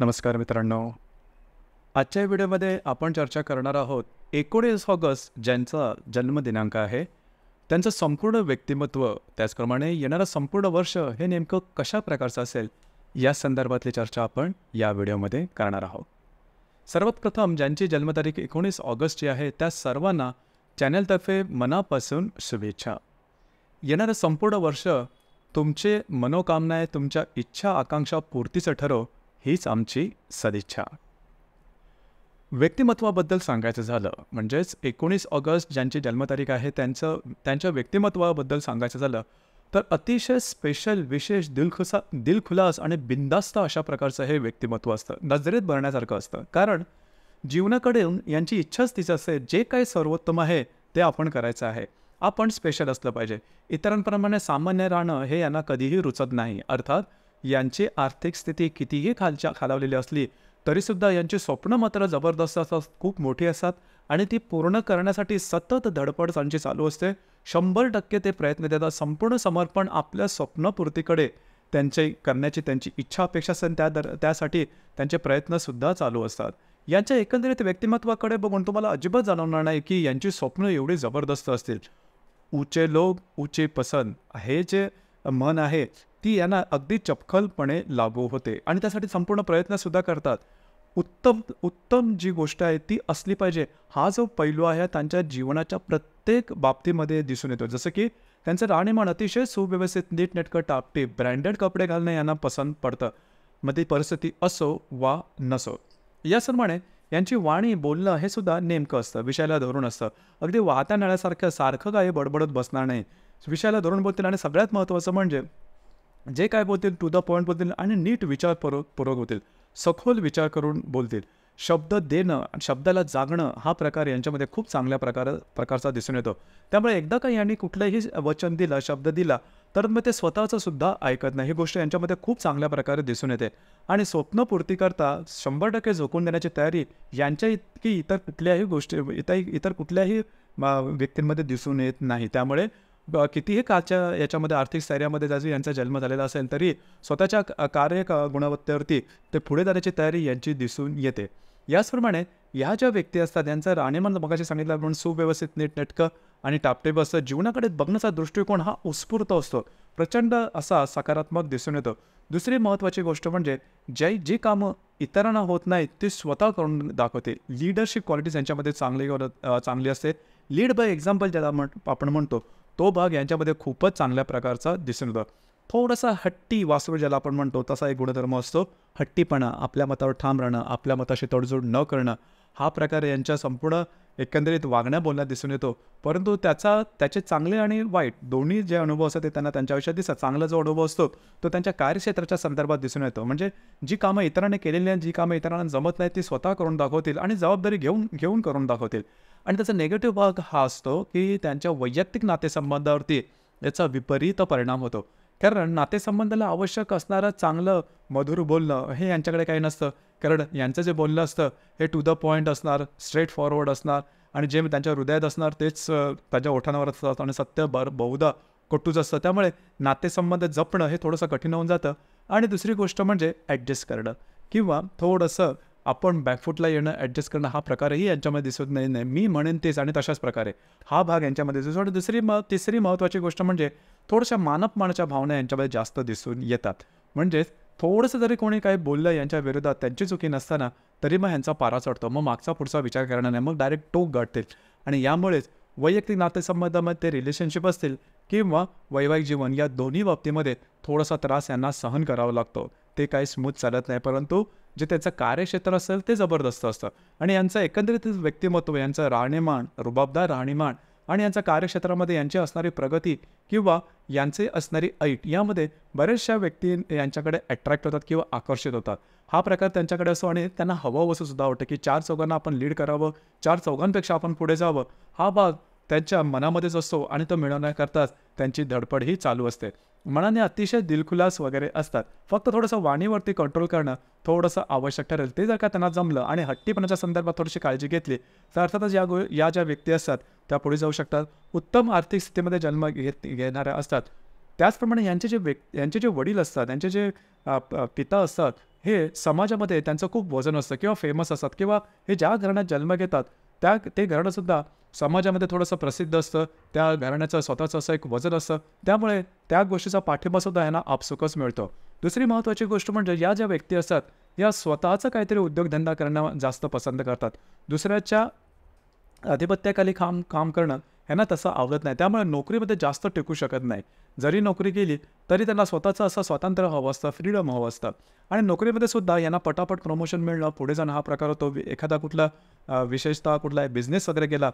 नमस्कार मित्रांनो आजच्या व्हिडिओमध्ये आपण चर्चा करणार आहोत एकोणीस ऑगस्ट ज्यांचा जन्मदिनांक आहे त्यांचं संपूर्ण व्यक्तिमत्व त्याचप्रमाणे येणारं संपूर्ण वर्ष हे नेमकं कशा प्रकारचं असेल या संदर्भातली चर्चा आपण या व्हिडिओमध्ये करणार आहोत सर्वात प्रथम ज्यांची जन्मतारीख एकोणीस ऑगस्टची आहे त्या सर्वांना चॅनलतर्फे मनापासून शुभेच्छा येणारं संपूर्ण वर्ष तुमचे मनोकामनाय तुमच्या इच्छा आकांक्षा पूर्तीचं ठरो हीच आमची सदिच्छा व्यक्तिमत्वाबद्दल सांगायचं झालं म्हणजेच एकोणीस ऑगस्ट ज्यांची जन्मतारीख आहे त्यांचं त्यांच्या व्यक्तिमत्वाबद्दल सांगायचं झालं तर अतिशय स्पेशल विशेष दिलखुसा दिलखुलास आणि बिंदास्त अशा प्रकारचं हे व्यक्तिमत्व असतं नजरेत भरण्यासारखं असतं कारण जीवनाकडे यांची इच्छाच तीच असते जे काही सर्वोत्तम आहे ते आपण करायचं आहे आपण स्पेशल असलं पाहिजे इतरांप्रमाणे सामान्य राहणं हे यांना कधीही रुचत नाही अर्थात यांची आर्थिक स्थिती कितीही खालच्या खालावलेली असली तरीसुद्धा यांची स्वप्न मात्र जबरदस्त असतात खूप मोठी असतात आणि ती पूर्ण करण्यासाठी सतत धडपड त्यांची चालू असते शंभर टक्के ते प्रयत्न देतात संपूर्ण समर्पण आपल्या स्वप्नपूर्तीकडे त्यांचे करण्याची त्यांची इच्छा अपेक्षा असते त्या दर त्यासाठी त्यांचे प्रयत्नसुद्धा चालू असतात यांच्या एकंदरीत व्यक्तिमत्वाकडे बघून तुम्हाला अजिबात जाणवणार नाही की यांची स्वप्न एवढी जबरदस्त असतील उचे लोक उचे पसंत हे जे मन आहे ती यांना अगदी चपखलपणे लागू होते आणि त्यासाठी संपूर्ण प्रयत्नसुद्धा करतात उत्तम उत्तम जी गोष्ट आहे ती असली पाहिजे हा जो पैलू आहे त्यांच्या जीवनाच्या प्रत्येक बाबतीमध्ये दिसून येतो जसं की त्यांचं राहणीमान अतिशय सुव्यवस्थित नीटनेटकं टापटे ब्रँडेड कपडे घालणे यांना पसंत पडतं मग ती परिस्थिती असो वा नसो याप्रमाणे यांची वाणी बोलणं हे सुद्धा नेमकं असतं विषयाला धरून असतं अगदी वाहत्या नळ्यासारखं सारखं काही बडबडत बसणार नाही विषयाला धरून बोलतील आणि सगळ्यात महत्त्वाचं म्हणजे जे काय बोलतील टू द पॉईंट बोलतील आणि नीट विचार पूर्वक होतील सखोल विचार करून बोलतील शब्द देणं आणि शब्दाला जागणं हा प्रकार यांच्यामध्ये खूप चांगल्या प्रकार प्रकारचा दिसून येतो त्यामुळे एकदा का यांनी कुठलंही वचन दिलं शब्द दिला तर मग ते स्वतःचं सुद्धा ऐकत नाही ही गोष्ट यांच्यामध्ये खूप चांगल्या प्रकारे दिसून येते आणि स्वप्नपूर्तीकरता शंभर टक्के झोकून देण्याची तयारी यांच्या इतकी इतर कुठल्याही गोष्टी इतर इतर कुठल्याही व्यक्तींमध्ये दिसून येत नाही त्यामुळे कितीही काच्या याच्यामध्ये आर्थिक स्थैर्यामध्ये जरी यांचा जन्म झालेला असेल तरी स्वतःच्या कार्य गुणवत्तेवरती ते पुढे जाण्याची तयारी यांची दिसून येते याचप्रमाणे या ज्या व्यक्ती असतात यांचं राणेमान मगाशी सांगितलं म्हणून सुव्यवस्थित नीटनेटकं आणि टापटेप असं जीवनाकडे बघण्याचा दृष्टिकोन हा उत्स्फूर्त असतो प्रचंड असा सकारात्मक दिसून येतो दुसरी महत्त्वाची गोष्ट म्हणजे जे जी कामं इतरांना होत नाहीत ते स्वतः करून दाखवते लीडरशिप क्वालिटीज यांच्यामध्ये चांगली चांगली असते लीड बाय एक्झाम्पल ज्याला म्हण आपण म्हणतो तो भाग यांच्यामध्ये खूपच चांगल्या प्रकारचा दिसून येतो थोडासा हट्टी वासरू ज्याला आपण म्हणतो तसा एक गुणधर्म असतो हट्टीपणा आपल्या मतावर ठाम राहणं आपल्या मताशी तडजोड न करणं हा प्रकार यांच्या संपूर्ण एकंदरीत वागण्या बोलण्यात दिसून येतो परंतु त्याचा त्याचे चांगले आणि वाईट दोन्ही जे अनुभव असतात ते त्यांना त्यांच्या आयुष्यात दिसतात चांगला जो अनुभव असतो तो त्यांच्या कार्यक्षेत्राच्या संदर्भात दिसून येतो म्हणजे जी कामं इतरांनी केलेली आहेत जी कामं इतरांना जमत नाहीत ती स्वतः करून दाखवतील आणि जबाबदारी घेऊन घेऊन करून दाखवतील आणि त्याचा नेगेटिव्ह भाग हा असतो की त्यांच्या वैयक्तिक नातेसंबंधावरती याचा विपरीत परिणाम होतो कारण नातेसंबंधाला आवश्यक असणारं चांगलं मधुर बोलणं हे यांच्याकडे काही नसतं कारण यांचं जे बोलणं असतं हे टू द पॉईंट असणार स्ट्रेट फॉरवर्ड असणार आणि जे त्यांच्या हृदयात असणार तेच त्यांच्या ओठांवर असतं आणि सत्य बर बहुधा कटूच असतं त्यामुळे नातेसंबंध जपणं हे थोडंसं कठीण होऊन जातं आणि दुसरी गोष्ट म्हणजे ॲडजस्ट करणं किंवा थोडंसं आपण बॅकफूटला येणं ॲडजस्ट करणं हा प्रकारही यांच्यामध्ये दिसत नाही नाही मी म्हणेन तेच आणि तशाच प्रकारे हा भाग यांच्यामध्ये दिसतो आणि दुसरी म तिसरी महत्त्वाची गोष्ट म्हणजे थोड्याशा मानपमानाच्या भावना यांच्यामध्ये जास्त दिसून येतात म्हणजेच थोडंसं जरी कोणी काही बोललं यांच्या विरोधात त्यांची चुकी नसताना तरी मग ह्यांचा पारा चढतो मग मागचा पुढचा विचार करणार नाही मग डायरेक्ट टोक गाठतील आणि यामुळेच वैयक्तिक नातेसंबंधामध्ये ते रिलेशनशिप असतील किंवा वैवाहिक जीवन या दोन्ही बाबतीमध्ये थोडासा त्रास यांना सहन करावा लागतो ते काही स्मूथ चालत नाही परंतु जे त्यांचं कार्यक्षेत्र असेल ते जबरदस्त असतं आणि यांचं एकंदरीत व्यक्तिमत्व यांचं राहणीमान रुबाबदार राहणीमान आणि यांच्या कार्यक्षेत्रामध्ये यांची असणारी प्रगती किंवा यांचे असणारी ऐट यामध्ये बऱ्याचशा व्यक्ती यांच्याकडे अट्रॅक्ट होतात किंवा आकर्षित होतात हा प्रकार त्यांच्याकडे असो आणि त्यांना हवं असं सुद्धा वाटतं की चार चौघांना आपण लीड करावं चार चौघांपेक्षा आपण पुढे जावं हा भाग त्यांच्या मनामध्येच असतो आणि तो मिळवण्याकरताच त्यांची धडपडही चालू असते मनाने अतिशय दिलखुलास वगैरे असतात फक्त थोडंसं वाणीवरती कंट्रोल करणं थोडंसं आवश्यक ठरेल ते जर का त्यांना जमलं आणि हट्टीपणाच्या संदर्भात थोडीशी काळजी घेतली तर अर्थातच या गो या ज्या व्यक्ती असतात त्या पुढे जाऊ शकतात उत्तम आर्थिक स्थितीमध्ये जन्म घेत घेणाऱ्या असतात त्याचप्रमाणे यांचे जे व्यक्ती यांचे जे वडील असतात यांचे जे पिता असतात हे समाजामध्ये त्यांचं खूप वजन असतं किंवा फेमस असतात किंवा हे ज्या घराण्यात जन्म घेतात त्या ते घराणंसुद्धा समाजामध्ये थोडंसं प्रसिद्ध असतं त्या घराण्याचं स्वतःचं असं एक वजन असतं त्यामुळे त्या गोष्टीचा पाठिंबासुद्धा यांना आपसुकच मिळतो दुसरी महत्त्वाची गोष्ट म्हणजे या ज्या व्यक्ती असतात या स्वतःचा काहीतरी उद्योगधंदा करणं जास्त पसंत करतात दुसऱ्याच्या आधिपत्याखाली काम काम करणं यांना तसं आवडत नाही त्यामुळे नोकरीमध्ये जास्त टिकू शकत नाही जरी नोकरी केली तरी त्यांना स्वतःचं असं स्वातंत्र्य हवं असतं फ्रीडम हवं असतं आणि नोकरीमध्ये सुद्धा यांना पटापट प्रमोशन मिळणं पुढे जाणं हा प्रकार होतो एखादा कुठला विशेषतः कुठला बिझनेस वगैरे केला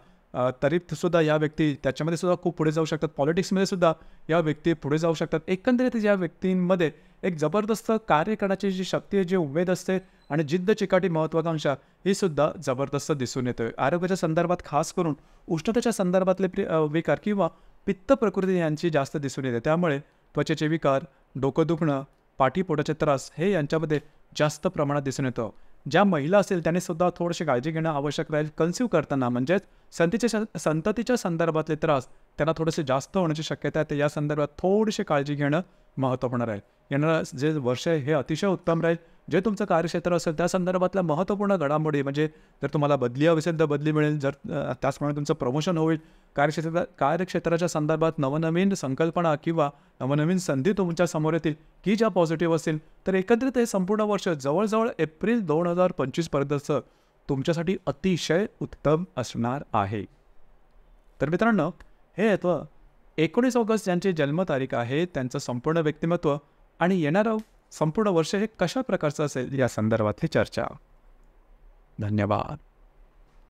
सुद्धा या व्यक्ती त्याच्यामध्ये सुद्धा खूप पुढे जाऊ शकतात पॉलिटिक्समध्ये सुद्धा या व्यक्ती पुढे जाऊ शकतात एकंदरीत या व्यक्तींमध्ये एक जबरदस्त कार्य करण्याची जी शक्ती आहे जी उमेद असते आणि जिद्द चिकाटी महत्त्वाकांक्षा ही सुद्धा जबरदस्त दिसून येतोय आरोग्याच्या संदर्भात खास करून उष्णतेच्या संदर्भातले विकार किंवा पित्त प्रकृती यांची जास्त दिसून येते त्यामुळे त्वचेचे विकार डोकं दुखणं पाठीपोटाचे त्रास हे यांच्यामध्ये जास्त प्रमाणात दिसून येतं ज्या महिला असेल त्याने सुद्धा थोडीशी काळजी घेणं आवश्यक राहील कन्सिव्ह करताना म्हणजेच संतीच्या संततीच्या संदर्भातले त्रास त्यांना थोडेसे जास्त होण्याची शक्यता आहे तर या संदर्भात थोडीशी काळजी घेणं महत्त्वपूर्ण राहील येणारं जे वर्ष हे अतिशय उत्तम राहील जे तुमचं कार्यक्षेत्र असेल त्या संदर्भातल्या महत्त्वपूर्ण घडामोडी म्हणजे जर तुम्हाला बदली हवी असेल तर बदली मिळेल जर त्याचप्रमाणे तुमचं प्रमोशन होईल कार्यक्षेत्र कार्यक्षेत्राच्या संदर्भात नवनवीन संकल्पना किंवा नवनवीन संधी तुमच्या समोर येतील की ज्या पॉझिटिव्ह असतील तर एकत्रित हे संपूर्ण वर्ष जवळजवळ एप्रिल दोन हजार पंचवीसपर्यंतचं तुमच्यासाठी अतिशय उत्तम असणार आहे तर मित्रांनो हे येतं एकोणीस ऑगस्ट ज्यांची जन्मतारीख आहे त्यांचं संपूर्ण व्यक्तिमत्व आणि येणारं संपूर्ण वर्ष हे कशा प्रकारचं असेल या संदर्भातली चर्चा धन्यवाद